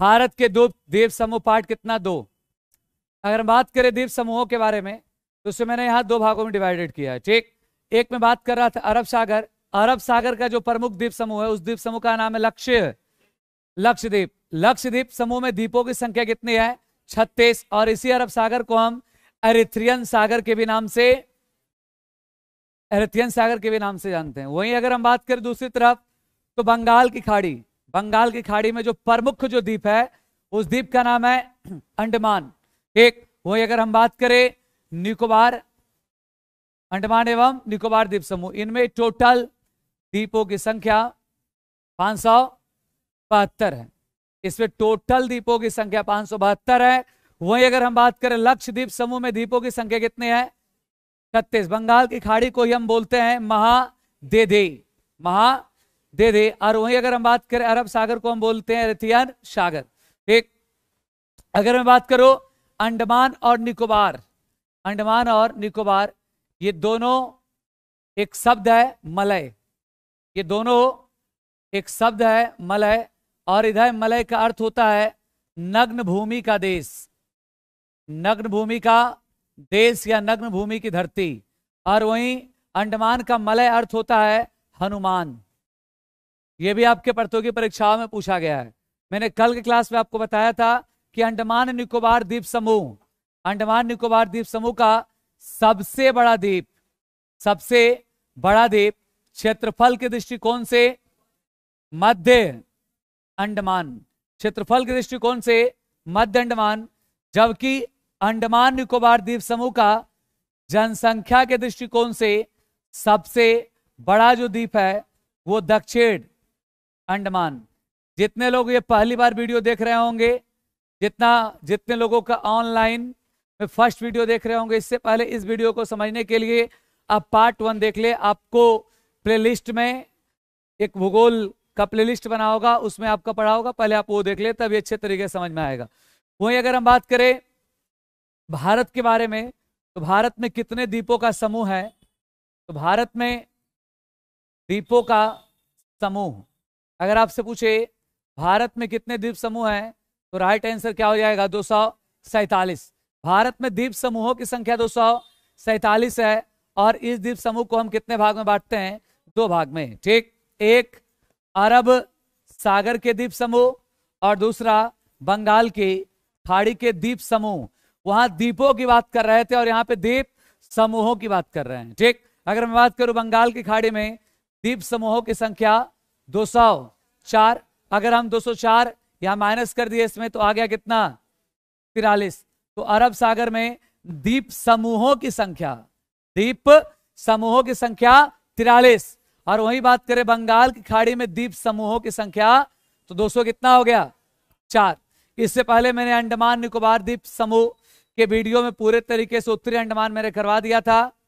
भारत के दो देव समूह पार्ट कितना दो अगर हम बात करें देव समूहों के बारे में तो उसे मैंने यहां दो भागों में डिवाइडेड किया है ठीक एक में बात कर रहा था अरब सागर अरब सागर का जो प्रमुख द्वीप समूह है उस द्वीप समूह का नाम है लक्ष्य लक्षद्वीप लक्षद्वीप समूह में द्वीपों की संख्या कितनी है छत्तीस और इसी अरब सागर को हम एरिथ्रियन सागर के भी नाम से एरिथ्रियन सागर के भी नाम से जानते हैं वहीं अगर हम बात करें दूसरी तरफ तो बंगाल की खाड़ी बंगाल की खाड़ी में जो प्रमुख जो द्वीप है उस द्वीप का नाम है अंडमान एक वही अगर हम बात करें निकोबार अंडमान एवं निकोबार द्वीप समूह इनमें टोटल द्वीपों की संख्या पांच सौ बहत्तर है इसमें टोटल द्वीपों की संख्या पांच सौ बहत्तर है वही अगर हम बात करें लक्षद्वीप समूह में द्वीपों की संख्या कितनी है छत्तीस बंगाल की खाड़ी को ही हम बोलते हैं महा दे दे महा दे दे और वहीं अगर हम बात करें अरब सागर को हम बोलते हैं रथियान सागर ठीक अगर मैं बात करो अंडमान और निकोबार अंडमान और निकोबार ये दोनों एक शब्द है मलय ये दोनों एक शब्द है मलय और इधर मलय का अर्थ होता है नग्न भूमि का देश नग्न भूमि का देश या नग्न भूमि की धरती और वहीं अंडमान का मलय अर्थ होता है हनुमान ये भी आपके पर्थों की परीक्षाओं में पूछा गया है मैंने कल के क्लास में आपको बताया था कि अंडमान निकोबार द्वीप समूह अंडमान निकोबार द्वीप समूह का सबसे बड़ा द्वीप सबसे बड़ा द्वीप क्षेत्रफल के दृष्टिकोण से मध्य अंडमान क्षेत्रफल के दृष्टिकोण से मध्य अंडमान जबकि अंडमान निकोबार द्वीप समूह का जनसंख्या के दृष्टिकोण से सबसे बड़ा जो द्वीप है वो दक्षिण अंडमान जितने लोग ये पहली बार वीडियो देख रहे होंगे जितना जितने लोगों का ऑनलाइन में फर्स्ट वीडियो देख रहे होंगे इससे पहले इस वीडियो को समझने के लिए आप पार्ट वन देख ले आपको प्लेलिस्ट में एक भूगोल का प्लेलिस्ट बना होगा उसमें आपका पढ़ा होगा पहले आप वो देख ले तब ये अच्छे तरीके से समझ में आएगा वहीं अगर हम बात करें भारत के बारे में तो भारत में कितने द्वीपों का समूह है तो भारत में द्वीपों का समूह अगर आपसे पूछे भारत में कितने द्वीप समूह हैं तो राइट आंसर क्या हो जाएगा दो भारत में द्वीप समूहों की संख्या दो है और इस द्वीप समूह को हम कितने भाग में बांटते हैं दो भाग में ठीक एक अरब सागर के द्वीप समूह और दूसरा बंगाल की खाड़ी के द्वीप समूह वहां द्वीपों की बात कर रहे थे और यहाँ पे द्वीप समूहों की बात कर रहे हैं ठीक अगर मैं बात करूं बंगाल की खाड़ी में द्वीप समूहों की संख्या दो सौ चार अगर हम 204 या माइनस कर दिए इसमें तो आ गया कितना तिरालीस तो अरब सागर में द्वीप समूहों की संख्या द्वीप समूहों की संख्या तिरालीस और वही बात करें बंगाल की खाड़ी में द्वीप समूहों की संख्या तो 200 कितना हो गया चार इससे पहले मैंने अंडमान निकोबार द्वीप समूह के वीडियो में पूरे तरीके से उत्तरी अंडमान मैंने करवा दिया था